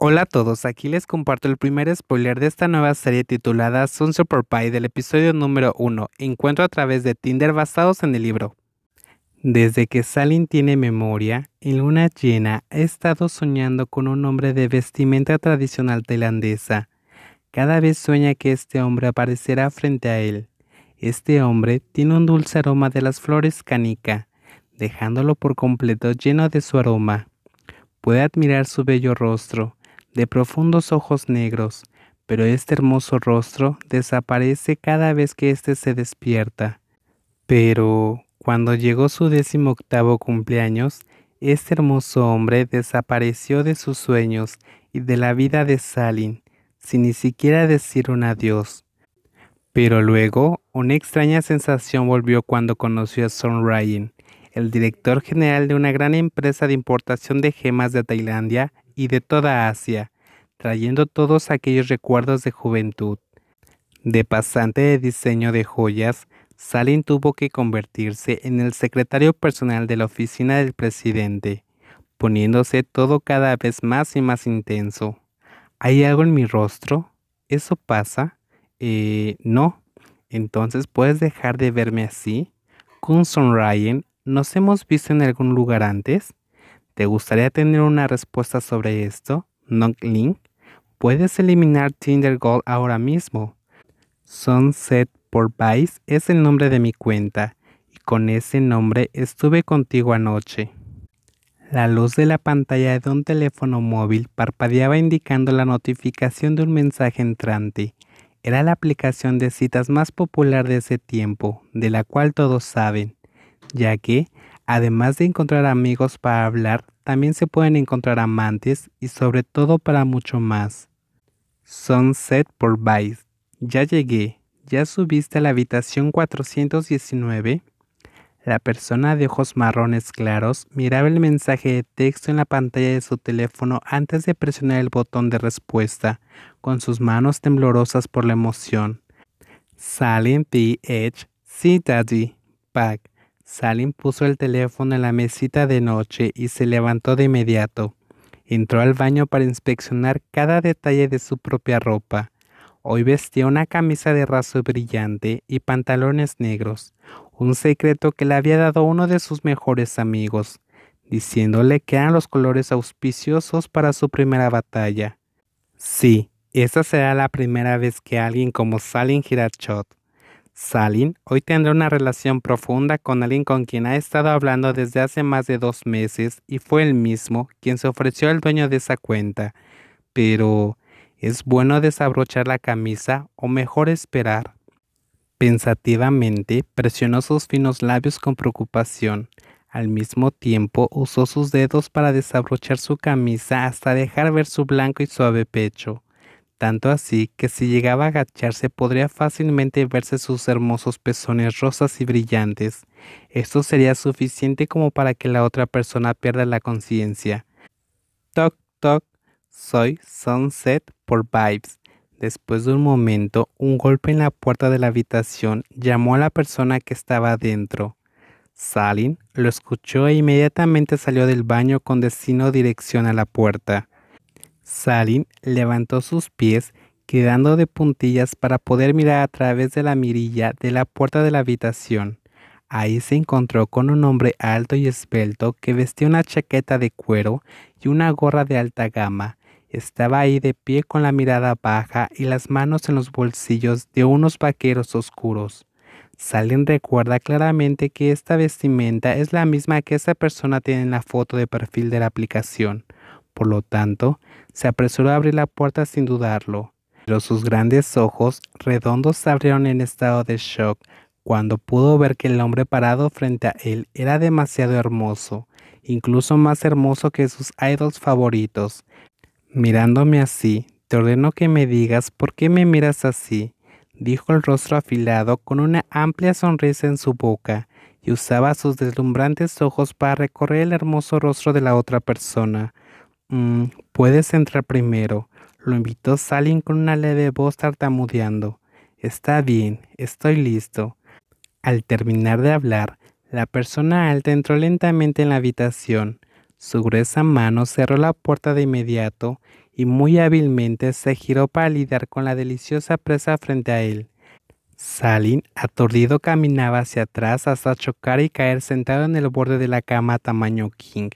Hola a todos, aquí les comparto el primer spoiler de esta nueva serie titulada Sunset Super Pie del episodio número 1, Encuentro a través de Tinder basados en el libro. Desde que Salin tiene memoria, en luna llena ha estado soñando con un hombre de vestimenta tradicional tailandesa. Cada vez sueña que este hombre aparecerá frente a él. Este hombre tiene un dulce aroma de las flores canica, dejándolo por completo lleno de su aroma. Puede admirar su bello rostro, de profundos ojos negros, pero este hermoso rostro desaparece cada vez que éste se despierta. Pero cuando llegó su décimo octavo cumpleaños, este hermoso hombre desapareció de sus sueños y de la vida de Salin, sin ni siquiera decir un adiós. Pero luego, una extraña sensación volvió cuando conoció a Son Ryan, el director general de una gran empresa de importación de gemas de Tailandia y de toda Asia, trayendo todos aquellos recuerdos de juventud. De pasante de diseño de joyas, Salin tuvo que convertirse en el secretario personal de la oficina del presidente, poniéndose todo cada vez más y más intenso. ¿Hay algo en mi rostro? ¿Eso pasa? Eh, no. Entonces puedes dejar de verme así. Kun Ryan, ¿nos hemos visto en algún lugar antes? ¿Te gustaría tener una respuesta sobre esto? Link. Puedes eliminar Tinder Gold ahora mismo. Sunset por Vice es el nombre de mi cuenta y con ese nombre estuve contigo anoche. La luz de la pantalla de un teléfono móvil parpadeaba indicando la notificación de un mensaje entrante. Era la aplicación de citas más popular de ese tiempo, de la cual todos saben, ya que Además de encontrar amigos para hablar, también se pueden encontrar amantes y sobre todo para mucho más. Sunset por Vice. Ya llegué. ¿Ya subiste a la habitación 419? La persona de ojos marrones claros miraba el mensaje de texto en la pantalla de su teléfono antes de presionar el botón de respuesta, con sus manos temblorosas por la emoción. Silent p Edge, sí, Daddy, Pack. Salim puso el teléfono en la mesita de noche y se levantó de inmediato. Entró al baño para inspeccionar cada detalle de su propia ropa. Hoy vestía una camisa de raso brillante y pantalones negros, un secreto que le había dado uno de sus mejores amigos, diciéndole que eran los colores auspiciosos para su primera batalla. Sí, esa será la primera vez que alguien como Salim Hirachot Salin hoy tendrá una relación profunda con alguien con quien ha estado hablando desde hace más de dos meses y fue él mismo quien se ofreció al dueño de esa cuenta. Pero, ¿es bueno desabrochar la camisa o mejor esperar? Pensativamente presionó sus finos labios con preocupación. Al mismo tiempo usó sus dedos para desabrochar su camisa hasta dejar ver su blanco y suave pecho tanto así que si llegaba a agacharse podría fácilmente verse sus hermosos pezones rosas y brillantes. Esto sería suficiente como para que la otra persona pierda la conciencia. Toc, toc, soy Sunset por Vibes. Después de un momento, un golpe en la puerta de la habitación llamó a la persona que estaba adentro. Salin lo escuchó e inmediatamente salió del baño con destino dirección a la puerta. Salin levantó sus pies, quedando de puntillas para poder mirar a través de la mirilla de la puerta de la habitación. Ahí se encontró con un hombre alto y esbelto que vestía una chaqueta de cuero y una gorra de alta gama. Estaba ahí de pie con la mirada baja y las manos en los bolsillos de unos vaqueros oscuros. Salin recuerda claramente que esta vestimenta es la misma que esa persona tiene en la foto de perfil de la aplicación. Por lo tanto, se apresuró a abrir la puerta sin dudarlo, pero sus grandes ojos redondos se abrieron en estado de shock cuando pudo ver que el hombre parado frente a él era demasiado hermoso, incluso más hermoso que sus idols favoritos. Mirándome así, te ordeno que me digas por qué me miras así, dijo el rostro afilado con una amplia sonrisa en su boca, y usaba sus deslumbrantes ojos para recorrer el hermoso rostro de la otra persona, Mm, puedes entrar primero, lo invitó Salin con una leve voz tartamudeando. Está bien, estoy listo. Al terminar de hablar, la persona alta entró lentamente en la habitación. Su gruesa mano cerró la puerta de inmediato y muy hábilmente se giró para lidiar con la deliciosa presa frente a él. Salin, aturdido, caminaba hacia atrás hasta chocar y caer sentado en el borde de la cama tamaño King.